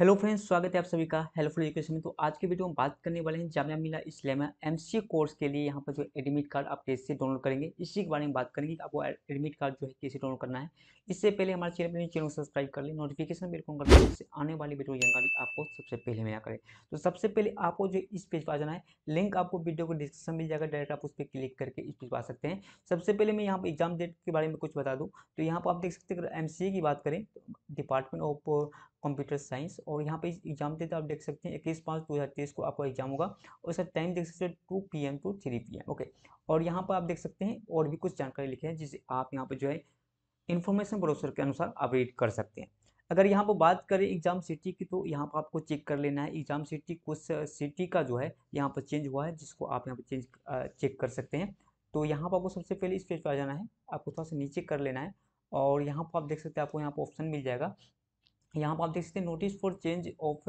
hello friends स्वागत है आप सभी का हेल्पफुल एजुकेशन में तो आज के वीडियो में बात करने वाले हैं जामिया मिला इस्लामिया एमसीए कोर्स के लिए यहाँ पर जो एडमिट कार्ड आप कैसे डाउनलोड करेंगे इसी के बारे में बात करेंगे कि आपको एडमिट कार्ड जो है कैसे डाउनलोड करना है इससे पहले हमारे चैनल पर चैनल सब्सक्राइब कर लें नोटिफिकेशन मेरे को आने वाली वीडियो जानकारी आपको सबसे पहले मिला करें तो सबसे पहले आपको जो इस पेज पर आ जाना है लिंक आपको वीडियो को डिस्क्रिप्शन मिल जाएगा डायरेक्ट आप उस पर क्लिक करके इस पेज पर आ सकते हैं सबसे पहले मैं यहाँ पर एग्जाम डेट के बारे में कुछ बता दूँ तो यहाँ पर आप देख सकते हैं एम की बात करें डिपार्टमेंट तो ऑफ कंप्यूटर साइंस और यहाँ पे एग्जाम देते तो आप देख सकते हैं इक्कीस पाँच दो हज़ार तेईस को आपका एग्जाम होगा और इसका टाइम देख सकते हैं two P M to three P M okay और यहाँ पर आप देख सकते हैं और भी कुछ जानकारी लिखी है जिसे आप यहाँ पर जो है इन्फॉर्मेशन ब्रोसर के अनुसार आप रीड कर सकते हैं अगर यहाँ पर बात करें एग्जाम सिटी की तो यहाँ पर आपको चेक कर लेना है एग्जाम सिटी कुछ सिटी का जो है यहाँ पर चेंज हुआ है जिसको आप यहाँ पर चेंज चेक कर सकते हैं तो यहाँ पर आपको सबसे पहले इस पेज पर आ जाना है आपको थोड़ा सा नीचे कर लेना है और यहाँ पर आप देख सकते हैं आपको यहाँ पर ऑप्शन मिल जाएगा यहाँ पर आप देख सकते हैं notice for change of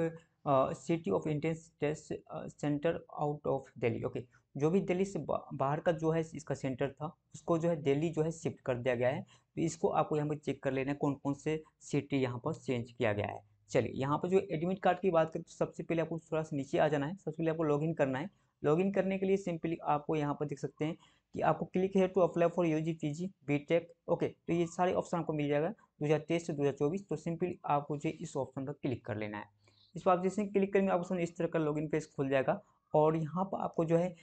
city of entrance test centre out of Delhi okay जो भी दिल्ली से बा, बाहर का जो है इसका सेंटर था उसको जो है दिल्ली जो है शिफ्ट कर दिया गया है तो इसको आपको यहाँ पर चेक कर लेना है कौन कौन से सिटी यहाँ पर चेंज किया गया है चलिए यहाँ पर जो एडमिट कार्ड की बात करें तो सबसे पहले आपको थोड़ा सा नीचे आ जाना है सबसे पहले आपको लॉगिन करना है लॉगिन करने के लिए सिंपली आपको यहाँ पर देख सकते हैं कि आपको क्लिक है to apply for U G P G B tech okay तो ये सारे ऑप्शन आपको मिल जाएगा दो हज़ार तेईस से दो हज़ार चौबीस तो सिंपली आपको जो इस ऑप्शन पर क्लिक कर लेना है इस पर आप जैसे क्लिक करेंगे आपको इस तरह का लॉगिन पेज खुल जाएगा और यहाँ पर आपको जो है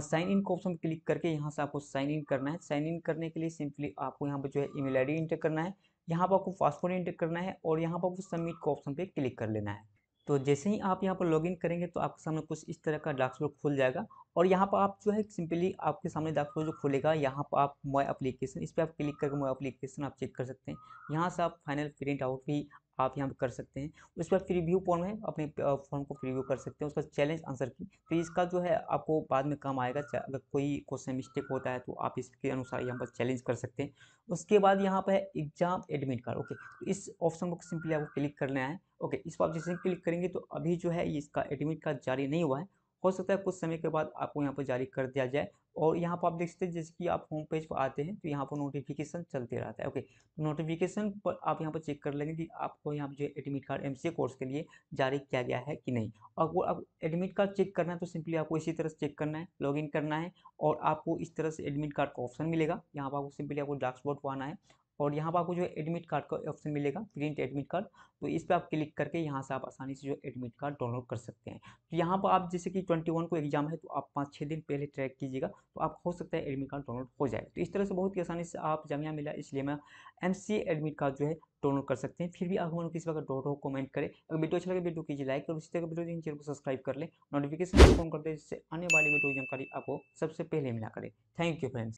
साइन इन का ऑप्शन क्लिक करके यहाँ से आपको साइन इन करना है साइन इन करने के लिए सिंपली आपको यहाँ पर जो है आई डी एंटर करना है यहाँ पर आपको पासवर्ड इंटर करना है और यहाँ पर आपको सबमिट का ऑप्शन पे क्लिक कर लेना है तो जैसे ही आप यहाँ पर लॉगिन करेंगे तो आपके सामने कुछ इस तरह का डाक्स खुल जाएगा और यहाँ पर आप जो है सिंपली आपके सामने डॉक्टर जो खुलेगा यहाँ पर आप मोबाइल अप्लीकेशन इस पर आप क्लिक करके मोबाइल अप्लीकेशन आप चेक कर सकते हैं यहाँ से आप फाइनल प्रिंट आउट भी आप यहाँ पर कर सकते हैं उसके बाद प्रीव्यू फॉर्म है अपने फॉर्म को प्रीव्यू कर सकते हैं उसका चैलेंज आंसर की तो इसका जो है आपको बाद में काम आएगा अगर कोई क्वेश्चन मिस्टेक होता है तो आप इसके अनुसार यहाँ पर चैलेंज कर सकते हैं उसके बाद यहाँ पर है एग्जाम एडमिट कार्ड ओके तो इस ऑप्शन को सिंपली आपको क्लिक करना है ओके इस पर आप जैसे क्लिक करेंगे तो अभी जो है इसका एडमिट कार्ड जारी नहीं हुआ है हो सकता है कुछ समय के बाद आपको यहाँ पर जारी कर दिया जाए और यहाँ पर आप देख सकते हैं जैसे कि आप होम पेज पर आते हैं तो यहाँ पर नोटिफिकेशन चलते रहता है ओके नोटिफिकेशन पर आप यहाँ पर चेक कर लेंगे कि आपको यहाँ पर जो एडमिट कार्ड एम कोर्स के लिए जारी किया गया है कि नहीं और वो आप एडमिट कार्ड चेक करना है तो सिंपली आपको इसी तरह से चेक करना है लॉग करना है और आपको इस तरह से एडमिट कार्ड का ऑप्शन मिलेगा यहाँ पर आपको सिंपली आपको डैशबोर्ड पर आना है और यहाँ पर आपको जो एडमिट कार्ड का ऑप्शन मिलेगा प्रिंट एडमिट कार्ड तो इस पर आप क्लिक करके यहाँ से आप आसानी से जो एडमिट कार्ड डाउनलोड कर सकते हैं तो यहाँ पर आप जैसे कि ट्वेंटी वन को एग्जाम है तो आप पाँच छः दिन पहले ट्रैक कीजिएगा तो आप हो सकता है एडमिट कार्ड डाउनलोड हो जाए तो इस तरह से बहुत ही आसानी से आप जमिया मिला इसलिए मैं एम एडमिट कार्ड जो है डाउनलोड कर सकते हैं फिर भी आप हमारे किसी वक्त डॉट हो कमेंट करें अगर वीडियो अच्छा लगे वीडियो कीजिए लाइक और उसी तरह वीडियो चैनल को सब्सक्राइब कर लें नोटिफिकेशन ऑन कर दें जिससे आने वाली वीडियो की जानकारी आपको सबसे पहले मिला करें थैंक यू फ्रेंड्स